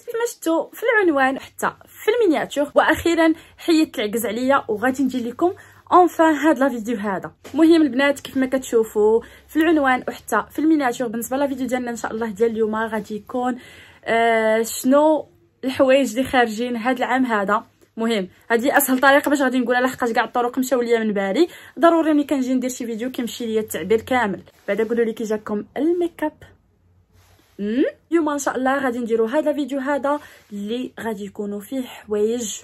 البنات كما شفتوا في العنوان حتى في المينياتور واخيرا حيدت العكز عليا وغادي نجي لكم اونفان هاد لا فيديو هذا المهم البنات كيف ما كتشوفوا في العنوان وحتى في المينياتور بالنسبه لا فيديو ديالنا ان شاء الله ديال اليوم غادي يكون آه شنو الحوايج اللي خارجين هاد العام هذا مهم هادي اسهل طريقه باش غادي نقولها لحقاش كاع الطرق مشاو ليا من بالي ضروري ملي كنجي ندير شي فيديو كيمشي ليا التعبير كامل بعدا قولوا لي كي جاكم الميكاب اليوم ان شاء الله غادي نديرو هذا الفيديو هذا اللي غادي يكونوا فيه حوايج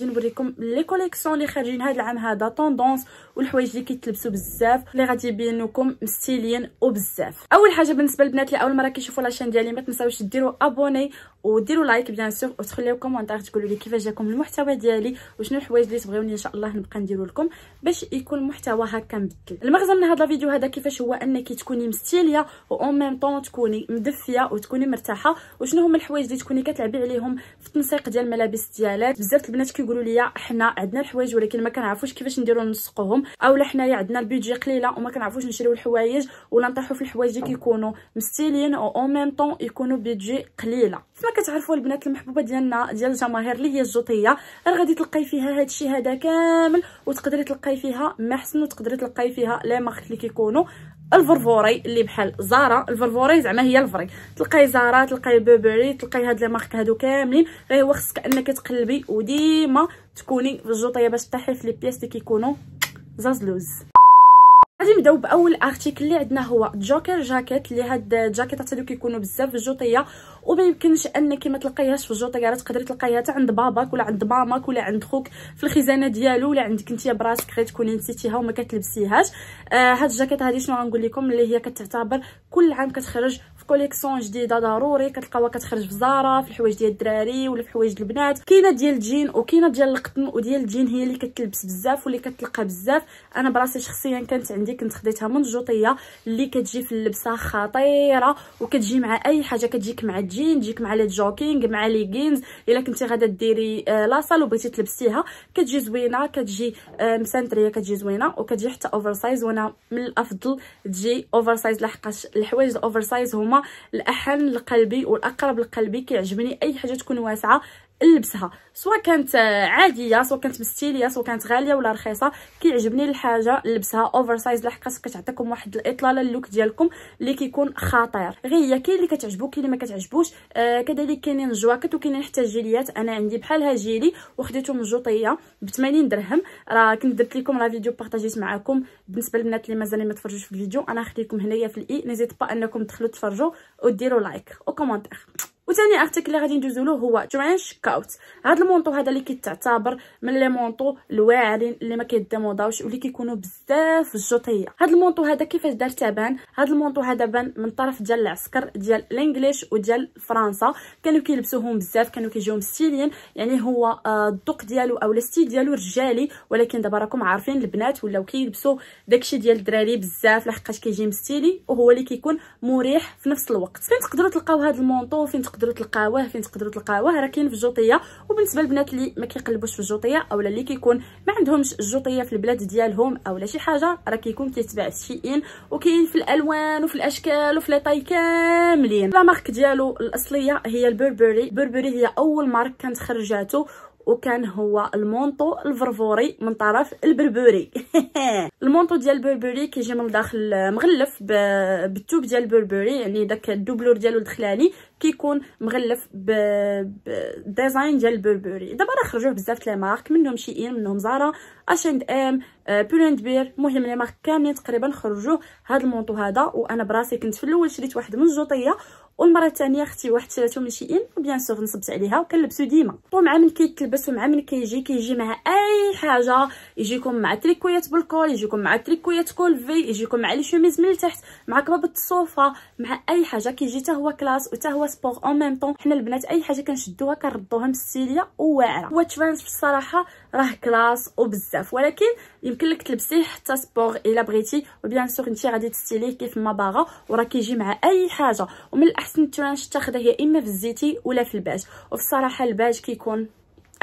غادي نوريكم لي كوليكسيون اللي خارجين هذا العام هذا طوندونس والحوايج اللي كيتلبسوا بزاف اللي غادي يبينوكم مستيلين وبزاف اول حاجه بالنسبه للبنات اللي اول مره كيشوفوا لاشين ديالي ما تنساوش ديروا ابوني وديروا لايك بيان سور وتخليو كومونتير تقولوا لي كيفاش جاكم المحتوى ديالي وشنو الحوايج اللي تبغيوني ان شاء الله نبقى نديرو لكم باش يكون المحتوى هكا مبكل المغزى من هذا الفيديو هذا كيفاش هو انك تكوني مستيليه اون ميم طون تكوني مدفيه وتكوني مرتاحه وشنو هما الحوايج اللي تكوني كتلعبي عليهم في التنسيق ديال الملابس ديالك بزاف البنات كيقولوا لي حنا عندنا الحوايج ولكن ما كنعرفوش كيفاش نديرو نسقوهم اولا حنايا عندنا البيدجي قليله وما كنعرفوش نشريو الحوايج ولا نطيحو في الحوايج اللي كيكونوا مستيلين اون ميم طون يكونوا بيدجي قليله كما كتعرفوا البنات المحبوبه ديالنا ديال الجماهير اللي هي الجوطيه راه غادي تلقاي فيها الشيء هذا كامل وتقدري تلقاي فيها محسن وتقدري تلقاي فيها لي مارك اللي كيكونوا الفرفوري اللي بحال زارا الفرفوري زعما هي الفري تلقاي زارا تلقاي بوبري تلقاي هاد لي مارك هادو كاملين غير هو خصك انك تقلبي وديما تكوني في الجوطيه باش طيحي في لي بياس اللي كيكونوا زازلوز غادي نبداو باول ارتيكل اللي عندنا هو جوكر جاكيت اللي هاد حتى دوك كيكونوا بزاف في الجوطيه وما يمكنش انك ما تلقايهاش في الجوطيه راه تقدري تلقيها حتى عند باباك ولا عند ماماك ولا عند خوك في الخزانه ديالو ولا عندك انت براسك غير تكوني نسيتيها وما كتلبسيهاش آه هاد الجاكيت هادي شنو غنقول لكم اللي هي كتعتبر كل عام كتخرج في كوليكسيون جديده ضروري كتلقاوها كتخرج في زارا في الحوايج ديال الدراري ولا في حوايج البنات كاينه ديال الجين وكاينه ديال القطن وديال الجين هي اللي كتلبس بزاف واللي كتلقى بزاف انا براسي شخصيا كانت عندي كنت خديتها من جوطيه اللي كتجي في اللبسه خطيره وكتجي مع اي حاجه كتجيك مع الجين تجيك مع لي جوكينغ مع لي جينز الا كنتي غادا ديري آه، لاصال وبغيتي تلبسيها كتجي زوينه كتجي آه، مسنتريه كتجي زوينه وكتجي حتى اوفر سايز وانا من الافضل تجي اوفر سايز لحقاش الحوايج الاوفر سايز هما الاحن لقلبي والاقرب لقلبي كيعجبني اي حاجه تكون واسعه نلبسها سواء كانت عاديه سواء كانت مستيليه سواء كانت غاليه ولا رخيصه كيعجبني الحاجه نلبسها اوفر سايز لحقاش كتعطيكم واحد الاطلاله اللوك ديالكم اللي كيكون خطير غير هي كاين اللي كتعجبو كاين اللي ما كتعجبوش آه كذلك كاينين الجواكت وكاينين حتى الجيليات انا عندي بحال ها جيلي وخديته من جوطيه ب 80 درهم راه كنت درت لكم لا فيديو بارطاجيت معكم بالنسبه للبنات اللي مازال ما تفرجوش في الفيديو انا خديتكم هنايا في الاي نزيد با انكم تدخلوا تفرجوا وديروا لايك وكومونتير وثاني ارتيكل اللي غادي ندوزو له هو ترانش كاوت هذا المونطو هذا اللي كيتعتبر من لي مونطو الواعرين اللي ما كيتدموضاوش واللي كيكونوا بزاف الجوطيه هذا المونطو هذا كيفاش دار تبان هذا المونطو هذا بان من طرف ديال العسكر ديال الانجليش وديال فرنسا كانوا كيلبسوهم بزاف كانوا كيجيوهم ستيليين يعني هو آه، الذوق ديالو او ستيل ديالو رجالي ولكن دابا راكم عارفين البنات ولاو كيلبسوا داكشي ديال الدراري بزاف لحقاش كيجي مستيلي وهو اللي كيكون مريح في نفس الوقت فين تقدروا تلقاو هذا المونطو فين تقدروا تلقاوه فين تقدروا تلقاوه راه كاين في الجوطيه وبالنسبه للبنات اللي ما كيقلبوش في الجوطيه اولا اللي كيكون ما عندهمش الجوطيه في البلاد ديالهم اولا شي حاجه راه كيكون كيتباع في شيئين وكاين في الالوان وفي الاشكال وفي لي طاي كاملين لا مارك ديالو الاصليه هي البربري بربري هي اول مارك كانت خرجاتو وكان هو المونطو الفرفوري من طرف البربري المونطو ديال البربري كيجي من الداخل مغلف بالثوب ديال البربري يعني داك الدوبلور ديالو الدخلاني كيكون مغلف ديزاين ديال بربري دابا راه خرجوه بزاف لي مارك منهم شيئين منهم زارا اش اند ام بولاند بير المهم لي مارك كاملين تقريبا خرجوه هاد المونطو هذا وانا براسي كنت في الاول شريت واحد من الجوطيه والمره الثانيه اختي واحد شراتو من شي ان وبيان سور نصبت عليها وكنلبسو ديما ومع من كيتلبس ومع من كيجي كيجي مع اي حاجه يجيكم مع تريكويات بالكول يجيكم مع تريكويات كولفي يجيكم مع لي شوميز من التحت مع كباب الصوفه مع اي حاجه كيجي حتى هو كلاس وحتى هو سبور اون ميم طون حنا البنات اي حاجه كنشدوها كنردوها مستيليه وواعره هو ترانس بصراحه راه كلاس وبزاف ولكن يمكن لك تلبسيه حتى سبور الا بغيتي وبيان سور انت غادي تستيليه كيف ما باغا وراه كيجي مع اي حاجه ومن الاحسن ترانش تاخذه يا اما في الزيتي ولا في الباج وبصراحه الباج كيكون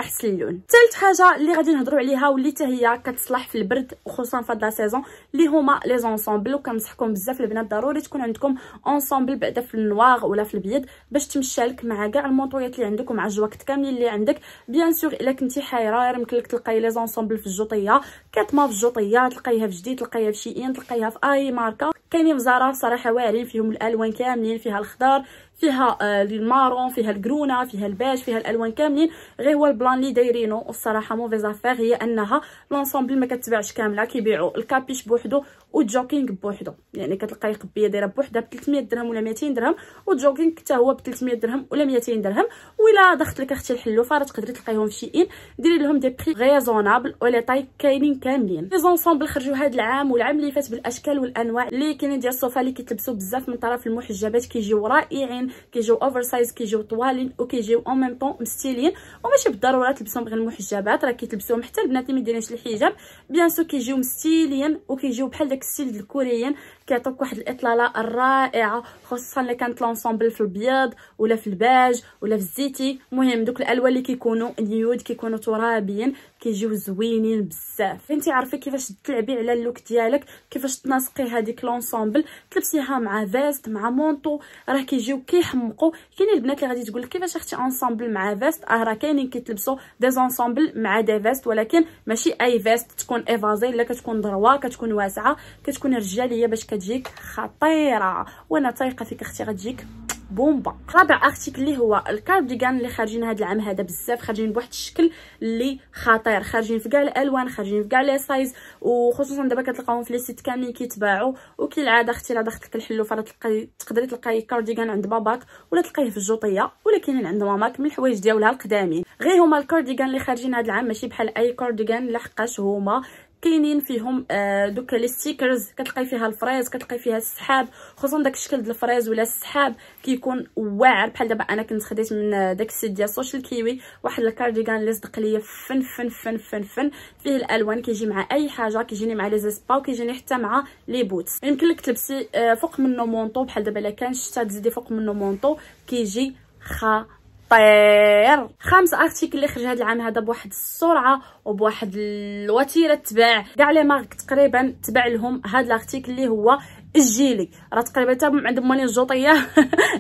احسن اللون ثالث حاجه اللي غادي نهضروا عليها واللي حتى هي كتصلح في البرد وخصوصا في هاد لا سيزون اللي هما لي زونسومبل وكنصحكم بزاف البنات ضروري تكون عندكم اونسومبل بعدا في النوار ولا في البيض باش تمشى لك مع كاع المونطويات اللي عندك ومع الجواكت كاملين اللي عندك بيان سور الا كنتي حايره يمكن لك تلقاي لي زونسومبل في الجوطيه كاتما في الجوطيه تلقايها في جديد تلقايها في شي ان تلقايها في اي ماركه كاينين بزراف صراحه واعرين فيهم الالوان كاملين فيها الخضار فيها آه، المارون فيها الكرونه فيها الباج فيها الالوان كاملين غير هو البلان اللي دايرينو والصراحه موفيز افير هي انها لونسومبل ما كتباعش كامله كيبيعوا الكابيش بوحدو والجوكينغ بوحدو يعني كتلقاي قبيه دايره بوحدها ب 300 درهم ولا 200 درهم والجوكينغ حتى هو ب 300 درهم ولا 200 درهم ولا دخلت لك اختي الحلوفه راه تقدري تلقايهم في شيئين ديري لهم دي بري غيزونابل ولا طاي كاينين كاملين لي زونسومبل خرجوا هذا العام والعام اللي فات بالاشكال والانواع اللي الكيني ديال الصوفا اللي كيتلبسوا بزاف من طرف المحجبات كيجيو رائعين كيجيو اوفر سايز كيجيو طوالين وكيجيو اون ميم طون مستيلين وماشي بالضروره تلبسهم غير المحجبات راه كيتلبسوهم حتى البنات اللي ما دايرينش الحجاب بيان سو كيجيو مستيلين وكيجيو بحال داك السيل ديال الكوريين كيعطوك واحد الاطلاله رائعه خصوصا الا كانت لونسومبل في البيض ولا في الباج ولا في الزيتي المهم دوك الالوان اللي كيكونوا نيود كيكونوا ترابيين كيجيو زوينين بزاف انت عارفه كيفاش تلعبي على اللوك ديالك كيفاش تناسقي هذيك لونسومبل تلبسيها مع فيست مع مونطو راه كيجيو كيحمقوا كاينين البنات اللي غادي تقول لك كيفاش اختي اونسومبل مع فيست اه راه كاينين كيتلبسوا دي زونسومبل مع دي فيست ولكن ماشي اي فيست تكون ايفازي لا كتكون دروا كتكون واسعه كتكون رجاليه باش كتجيك خطيره وانا تايقه فيك اختي غتجيك بومبا رابع ارتيكل اللي هو الكارديغان اللي خارجين هذا العام هذا بزاف خارجين بواحد الشكل اللي خطير خارجين في كاع الالوان خارجين في كاع لي سايز وخصوصا دابا كتلقاهم في لي سيت كاملين كيتباعوا عاده اختي راه دخلت الحلو فرا راه تلقاي تقدري تلقاي كارديغان عند باباك ولا تلقايه في الجوطيه ولا كاينين عند ماماك من الحوايج ديالها القدامين غير هما الكارديغان اللي خارجين هذا العام ماشي بحال اي كارديغان لحقاش هما كاينين فيهم آه، دوك لي ستيكرز كتلقاي فيها الفريز كتلقاي فيها السحاب خصوصا داك الشكل ديال الفريز ولا السحاب كيكون واعر بحال دابا انا كنت خديت من داك السيت ديال سوشيال كيوي واحد الكارديغان لي صدق ليا فن فن فن فن فن فيه الالوان كيجي مع اي حاجه كيجيني مع لي زيسبا وكيجيني حتى مع لي بوتس يمكن لك تلبسي آه، فوق منه مونطو بحال دابا الا كان شتا تزيدي فوق منه مونطو كيجي خا طير خامس ارتيكل اللي خرج هذا العام هذا بواحد السرعه وبواحد الوتيره تباع كاع لي مارك تقريبا تبع لهم هذا الارتيكل اللي هو الجيلي راه تقريبا تاع عندهم مالين جوطيه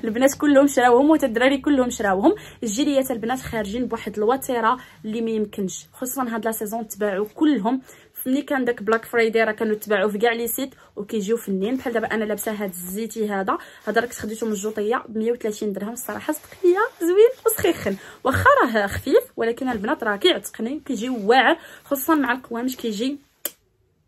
البنات كلهم شراوهم وتا الدراري كلهم شراوهم الجيليات البنات خارجين بواحد الوتيره اللي ما يمكنش خصوصا هاد لا سيزون تباعوا كلهم ملي كان داك بلاك فرايدي راه كانوا تباعوا في كاع لي سيت وكيجيو فنين بحال دابا انا لابسه هاد الزيتي هذا هذا راك خديته من الجوطيه ب 130 درهم الصراحه صدق ليا زوين وسخيخن واخا راه خفيف ولكن البنات راه كيعتقني كيجي واعر خصوصا مع القوامش كيجي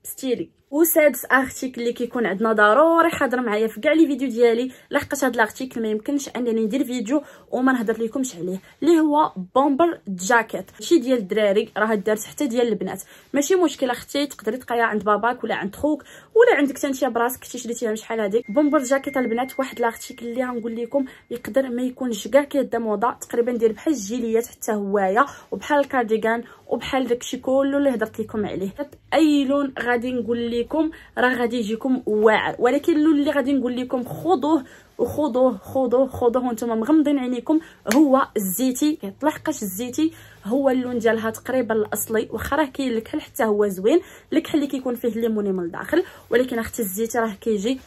ستيلي وسادس ارتيكل اللي كيكون عندنا ضروري حاضر معايا في كاع لي فيديو ديالي لحقاش هاد الارتيكل ما يمكنش انني ندير فيديو وما نهضر لكمش عليه اللي هو بومبر جاكيت ماشي ديال الدراري راه دارت حتى ديال البنات ماشي مشكل اختي تقدري تلقايها عند باباك ولا عند خوك ولا عندك حتى نتي براسك كنتي شريتيها شحال هذيك بومبر جاكيت البنات واحد الارتيكل اللي غنقول لكم يقدر ما يكونش كاع كيهدا موضه تقريبا دير بحال الجيليات حتى هوايه وبحال الكارديغان وبحال داكشي كله اللي هضرت لكم عليه اي لون غادي نقول لكم ليكم راه غادي يجيكم واعر ولكن اللون اللي غادي نقول لكم خذوه وخذوه خذوه خذوه وانتم مغمضين عينيكم هو الزيتي كيطلع الزيتي هو اللون ديالها تقريبا الاصلي واخا راه كاين الكحل حتى هو زوين الكحل اللي كيكون فيه الليموني من الداخل ولكن اختي الزيتي راه كيجي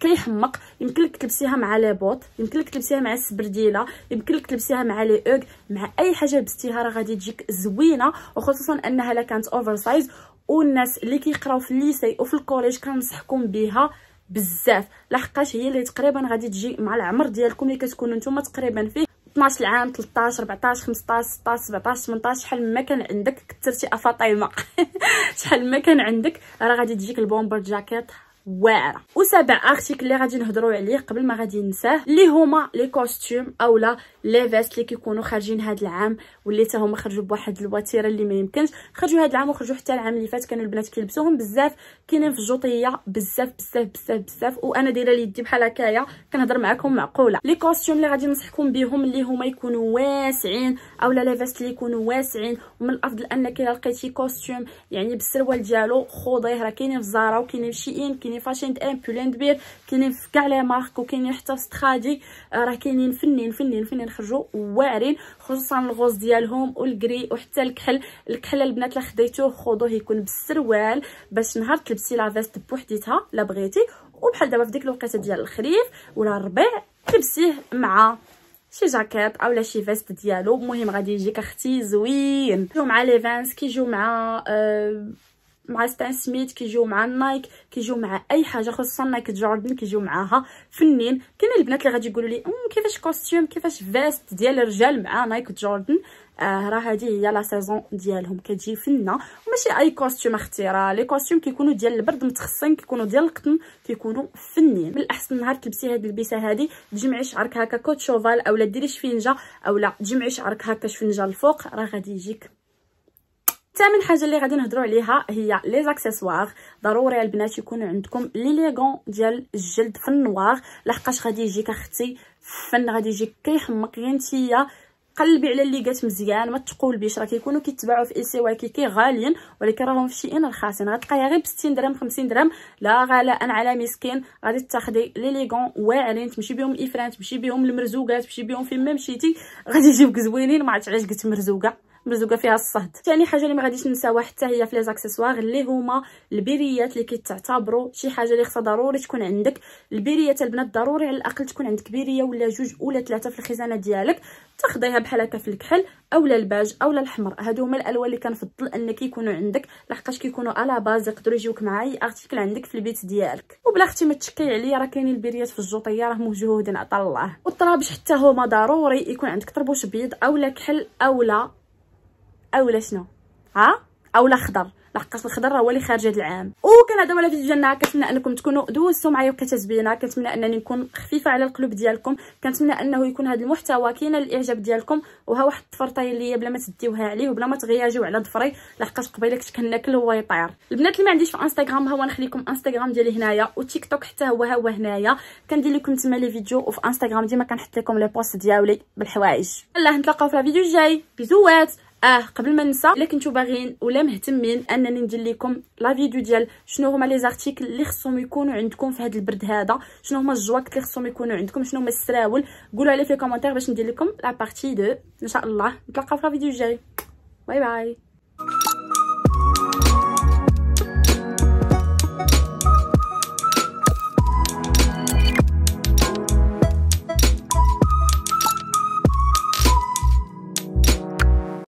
كيحمق يمكن لك تلبسيها مع لي بوط يمكن لك تلبسيها مع السبرديله يمكن لك تلبسيها مع لي اوغ مع اي حاجه لبستيها راه غادي تجيك زوينه وخصوصا انها لا كانت اوفر سايز والناس اللي كيقراو في الليسي وفي الكوليج كنصحكم بها بزاف لحقاش هي اللي تقريبا غادي تجي مع العمر ديالكم اللي كتكونوا نتوما تقريبا فيه 12 عام 13 14 15 16 17 18 شحال ما كان عندك كثرتي فاطمه شحال ما كان عندك راه غادي تجيك البومبر جاكيت واعره وسابع ارتيكل اللي غادي نهضروا عليه قبل ما غادي ننساه اللي هما لي كوستيم اولا لي فيست اللي كيكونوا خارجين هذا العام واللي حتى هما خرجوا بواحد الوتيره اللي ما يمكنش خرجوا هذا العام وخرجوا حتى العام اللي فات كانوا البنات كيلبسوهم بزاف كاينين في الجوطيه بزاف بزاف بزاف بزاف وانا دايره يدي بحال هكايا كنهضر معكم معقوله لي كوستيم اللي غادي ننصحكم بهم اللي هما يكونوا واسعين اولا لي فيست اللي يكونوا واسعين ومن الافضل انك الا لقيتي كوستيم يعني بالسروال ديالو خوضيه راه كاينين في زارا وكاينين في شي كاينين كاينين فاشين امبول بولين دبير كاينين في كاع لي مارك وكاينين حتى في ستخادي آه، راه كاينين فنين فنين فنين خرجوا واعرين خصوصا الغوز ديالهم والكري وحتى الكحل الكحل البنات لا خديتوه خذوه يكون بالسروال باش نهار تلبسي لافيست بوحديتها لا بغيتي وبحال دابا في ديك الوقيته ديال الخريف ولا الربيع تلبسيه مع شي جاكيت اولا شي فيست ديالو المهم غادي يجيك اختي زوين كيجيو مع لي فانس كيجيو مع أه مع ستان سميت كيجيو مع النايك كيجيو مع اي حاجه خصوصا نايك جوردن كيجيو معاها فنين كاين البنات اللي غادي يقولوا لي كيفاش كوستيوم كيفاش فيست ديال الرجال مع نايك جوردن آه راه هذه هي لا سيزون ديالهم كتجي فنه وماشي اي كوستيوم اختي لي كوستيوم كيكونوا ديال البرد متخصصين كيكونوا ديال القطن كيكونوا فنين من الاحسن نهار تلبسي هذه البسه هذه تجمعي شعرك هكا كوت شوفال اولا ديري شفنجه اولا تجمعي شعرك هكا شفنجه الفوق راه غادي يجيك ثامن حاجه اللي غادي نهضروا عليها هي لي زاكسيسوار ضروري البنات يكون عندكم ليغون ديال الجلد في النوار لحقاش غادي يجيك اختي فن غادي يجيك كيحمق ينتيا قلبي على اللي جات مزيان ما بيش راه كيكونوا كيتباعوا في اي سي واي كي غاليين ولكن راهم في شي ان رخاصين غتلقايها غير ب 60 درهم 50 درهم لا غلاء على مسكين غادي تاخدي لي ليغون واعرين تمشي بهم افران تمشي بهم المرزوقات تمشي بهم فين ما مشيتي غادي يجيوك زوينين ما عرفتش علاش قلت مرزوقه مزوقة فيها الصهد ثاني حاجه اللي ما غاديش ننساوها حتى هي في لي زاكسيسوار اللي هما البيريات اللي كيتعتبروا شي حاجه اللي خصها ضروري تكون عندك البيريات البنات ضروري على الاقل تكون عندك بيريه ولا جوج ولا ثلاثه في الخزانه ديالك تاخديها بحال هكا في الكحل اولا الباج اولا الحمر هادو هما الالوان اللي كنفضل انك يكونوا عندك لحقاش كيكونوا على باز يقدروا يجيوك مع اي ارتيكل عندك في البيت ديالك وبلا اختي ما تشكي عليا راه كاينين البيريات في الجوطيه راه موجودين عطا الله والطرابش حتى هما ضروري يكون عندك طربوش بيض اولا كحل اولا اولا شنو ها اولا خضر لحقاش الخضر راه هو اللي خارج هذا العام وكان هذا هو الفيديو ديالنا كنتمنى انكم تكونوا دوزتوا معايا وكتعجبينا كنتمنى انني نكون خفيفه على القلوب ديالكم كنتمنى انه يكون هذا المحتوى كاين الاعجاب ديالكم وها واحد الطفرطاي ليا بلا ما تديوها عليه وبلا ما تغياجيو على ظفري لحقاش قبيله كنت كناكل وهو يطير البنات اللي ما عنديش في انستغرام ها هو نخليكم انستغرام ديالي هنايا وتيك توك حتى هو ها هو هنايا كندير لكم تما لي فيديو وفي انستغرام ديما كنحط لكم لي بوست ديالي بالحوايج يلاه نتلاقاو في الفيديو الجاي بيزوات اه قبل ما ننسى الا كنتو باغيين ولا مهتمين انني ندير لكم لا فيديو ديال شنو هما لي زارتيكل اللي خصهم يكونوا عندكم في هذا البرد هذا شنو هما الجواكت اللي خصهم يكونوا عندكم شنو هما السراول قولوا لي في الكومونتير باش ندير لكم لا بارتي دو ان شاء الله نتلاقاو في فيديو جاي باي باي